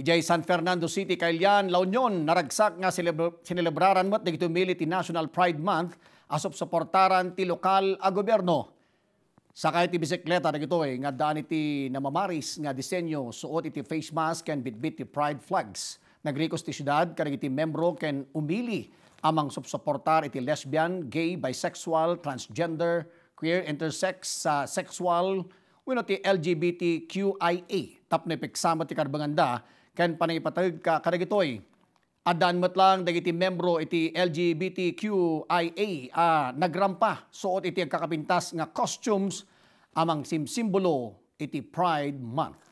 Ijay San Fernando City, Kailian, La Union, naragsak nga sinelebraran mo't nagtumili ti National Pride Month asop suportaran ti lokal a gobyerno. Sakay ti bisikleta na ito eh, nga daan iti namamaris nga disenyo suot iti face mask and bitbit ti pride flags. Nagrikos ti siyudad, karang iti membro ken umili amang supsuportar iti lesbian, gay, bisexual, transgender, queer, intersex, sa uh, sexual, wino ti LGBTQIA. Tap na ipiksama ti karbanganda ken panay ipatag ka karagitoy. Adan mat lang dagiti membro iti LGBTQIA ah, nagrampa suot iti agkakapintas nga costumes amang simsimbolo iti Pride Month.